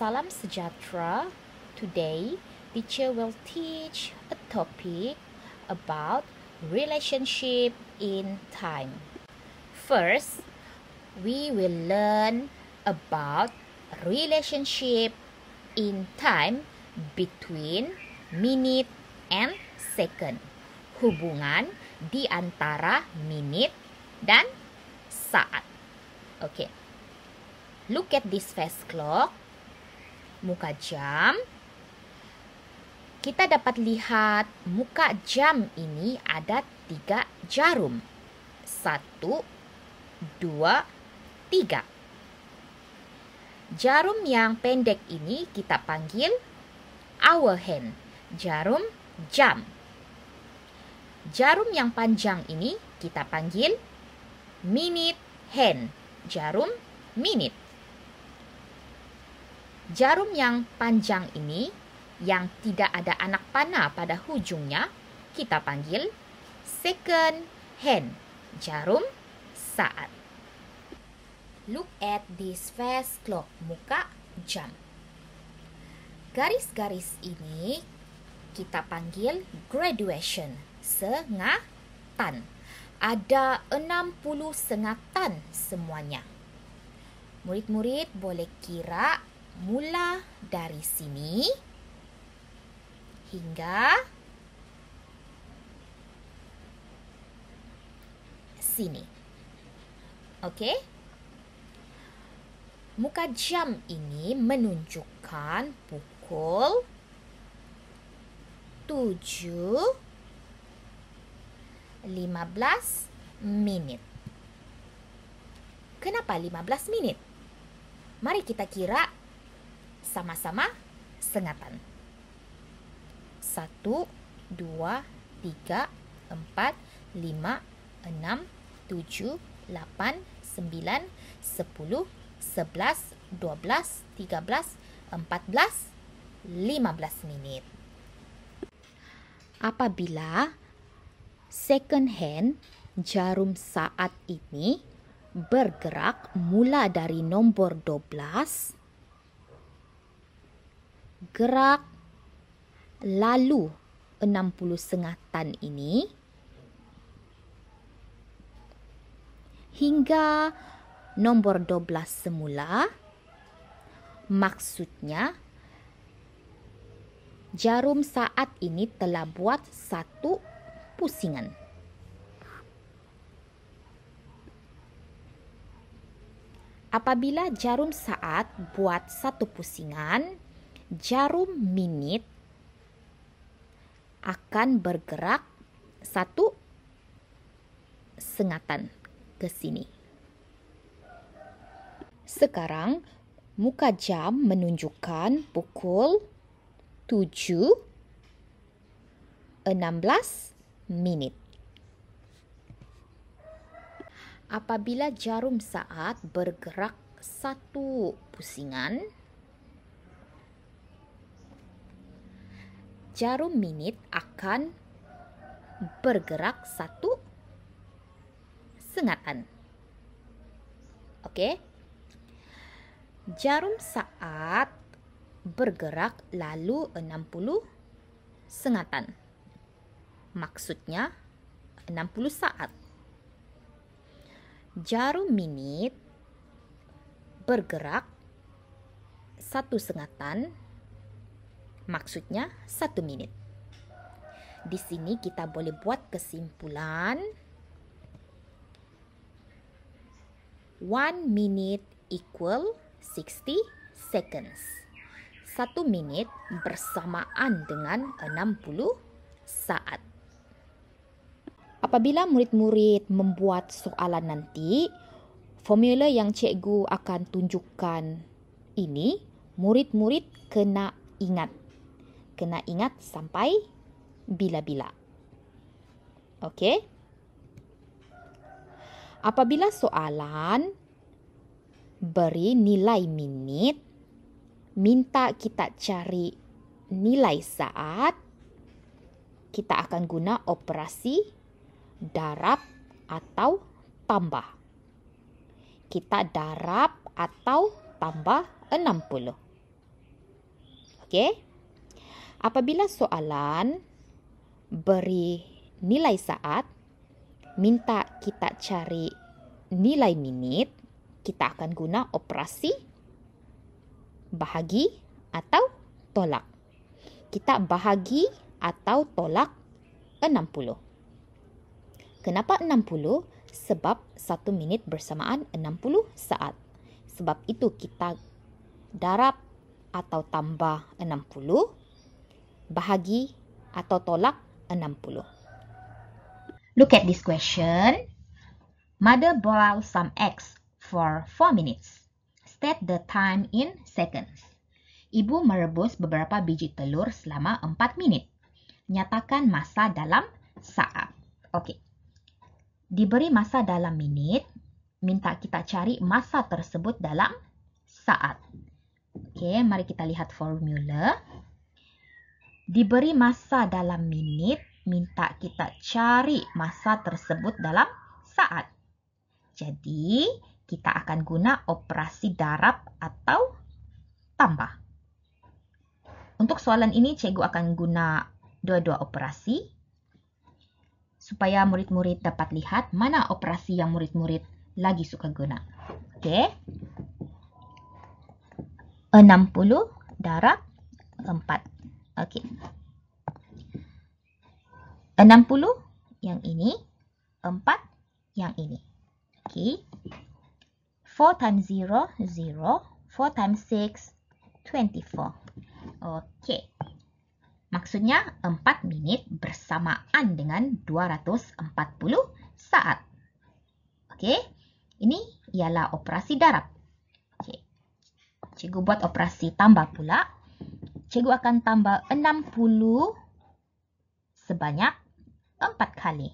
Salam Sejahtera. Today, teacher will teach a topic about relationship in time. First, we will learn about relationship in time between minute and second. Hubungan di antara minute dan saat. Okay. Look at this fast clock. muka jam, kita dapat lihat muka jam ini ada tiga jarum. Satu, dua, tiga. Jarum yang pendek ini kita panggil hour hand, jarum jam. Jarum yang panjang ini kita panggil minute hand, jarum minute. jarum yang panjang ini yang tidak ada anak panah pada hujungnya kita panggil second hand jarum saat. Look at this face clock muka jam. Garis-garis ini kita panggil graduation sengatan. Ada enam 60 sengatan semuanya. Murid-murid boleh kira mula dari sini hingga sini. Okey? Muka jam ini menunjukkan pukul 7.15 minit. Kenapa 15 minit? Mari kita kira sama-sama sengatan. Satu, dua, tiga, empat, lima, enam, tujuh, lapan, sembilan, sepuluh, sebelas, dua belas, tiga belas, empat belas, lima belas minit. Apabila second hand jarum saat ini bergerak mula dari nombor gerak lalu enam 60 sengatan ini hingga nombor belas semula maksudnya jarum saat ini telah buat satu pusingan. Apabila jarum saat buat satu pusingan, jarum minit akan bergerak satu sengatan ke sini. Sekarang muka jam menunjukkan pukul 7 16 minit. Apabila jarum saat bergerak satu pusingan, jarum minit akan bergerak satu sengatan. Okey. Jarum saat bergerak lalu 60 sengatan. Maksudnya 60 saat. Jarum minit bergerak satu sengatan maksudnya satu minit. Di sini kita boleh buat kesimpulan. One minute equal 60 seconds. Satu minit bersamaan dengan 60 saat. Apabila murid-murid membuat soalan nanti, formula yang cikgu akan tunjukkan ini, murid-murid kena ingat kena ingat sampai bila-bila. Okey? Apabila soalan beri nilai minit, minta kita cari nilai saat, kita akan guna operasi darab atau tambah. Kita darab atau tambah 60. Okey? Apabila soalan beri nilai saat, minta kita cari nilai minit, kita akan guna operasi bahagi atau tolak. Kita bahagi atau tolak 60. Kenapa 60? Sebab 1 minit bersamaan 60 saat. Sebab itu kita darab atau tambah bahagi atau tolak 60. Look at this question. Mother boils some eggs for 4 minutes. State the time in seconds. Ibu merebus beberapa biji telur selama 4 minit. Nyatakan masa dalam saat. Okey. Diberi masa dalam minit, minta kita cari masa tersebut dalam saat. Okey, mari kita lihat formula diberi masa dalam minit, minta kita cari masa tersebut dalam saat. Jadi, kita akan guna operasi darab atau tambah. Untuk soalan ini, cikgu akan guna dua-dua operasi supaya murid-murid dapat lihat mana operasi yang murid-murid lagi suka guna. Okey. 60 darab 4 Okey. 60 yang ini, 4 yang ini. Okey. 4 times 0, 0. 4 times 6, 24. Okey. Maksudnya 4 minit bersamaan dengan 240 saat. Okey. Ini ialah operasi darab. Okey. Cikgu buat operasi tambah pula cikgu akan tambah 60 sebanyak 4 kali.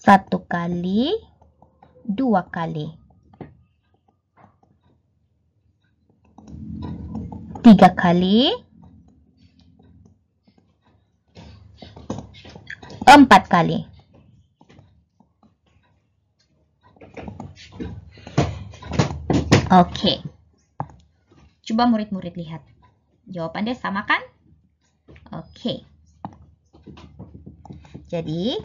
1 kali, 2 kali. 3 kali. 4 kali. Okay. Cuba murid-murid lihat. Jawaban dia sama kan? Oke. Jadi,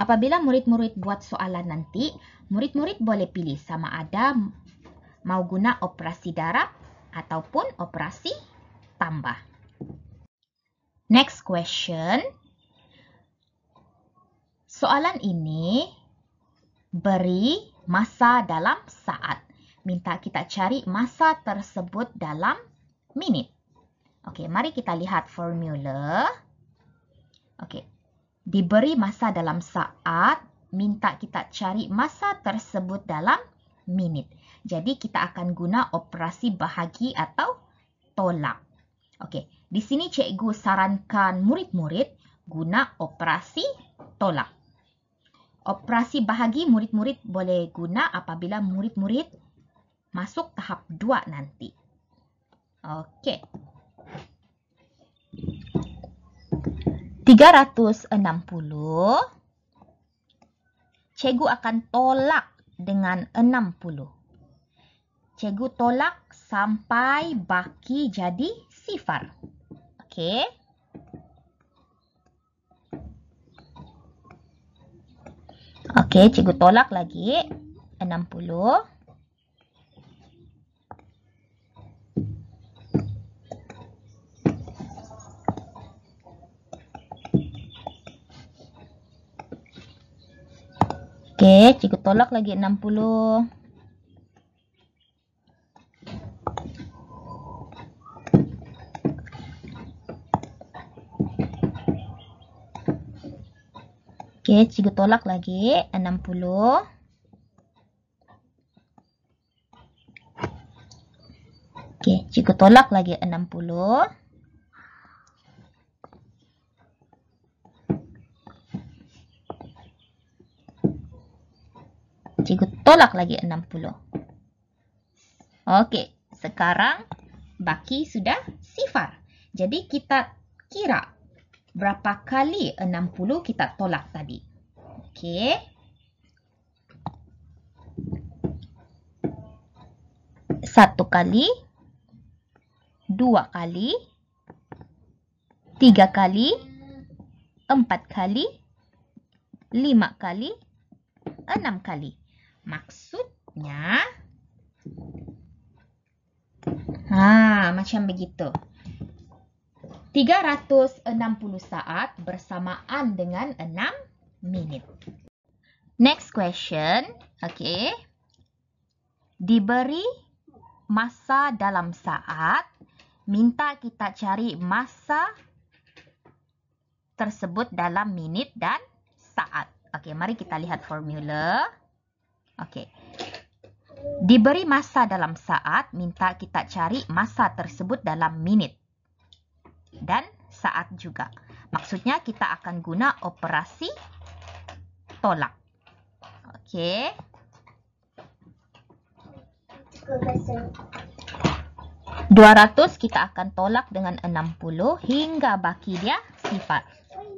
apabila murid-murid buat soalan nanti, murid-murid boleh pilih sama ada mau guna operasi darab ataupun operasi tambah. Next question. Soalan ini beri masa dalam saat minta kita cari masa tersebut dalam minit. Okey, mari kita lihat formula. Okey, diberi masa dalam saat, minta kita cari masa tersebut dalam minit. Jadi, kita akan guna operasi bahagi atau tolak. Okey, di sini cikgu sarankan murid-murid guna operasi tolak. Operasi bahagi murid-murid boleh guna apabila murid-murid masuk tahap 2 nanti. Okey. 360 Cegu akan tolak dengan 60. Cegu tolak sampai baki jadi sifar. Okey. Okey, cikgu tolak lagi 60. Okey, cikgu tolak lagi 60. Okey, cikgu tolak lagi 60. Okey, cikgu tolak lagi 60. cikgu tolak lagi 60. Okey, sekarang baki sudah sifar. Jadi kita kira berapa kali 60 kita tolak tadi. Okey. Satu kali, dua kali, tiga kali, empat kali, lima kali, enam kali maksudnya ha macam begitu 360 saat bersamaan dengan 6 minit next question okey diberi masa dalam saat minta kita cari masa tersebut dalam minit dan saat okey mari kita lihat formula Okey. Diberi masa dalam saat, minta kita cari masa tersebut dalam minit. Dan saat juga. Maksudnya kita akan guna operasi tolak. Okey. Dua ratus kita akan tolak dengan enam puluh hingga baki dia sifar. Okey.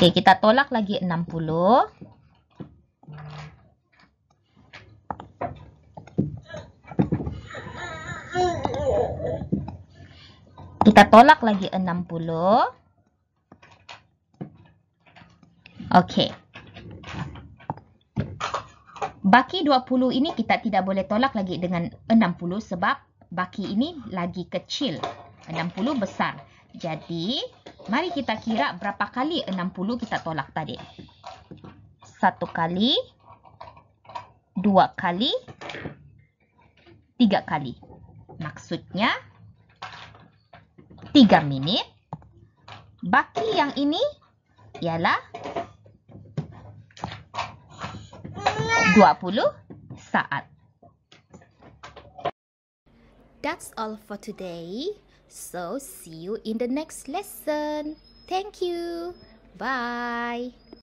Okey, kita tolak lagi 60. Kita tolak lagi 60. Okey. Baki 20 ini kita tidak boleh tolak lagi dengan 60 sebab baki ini lagi kecil. 60 besar. Jadi, Mari kita kira berapa kali 60 kita tolak tadi. Satu kali. Dua kali. Tiga kali. Maksudnya. Tiga minit. Baki yang ini. Ialah. 20 saat. That's all for today. So see you in the next lesson. Thank you. Bye.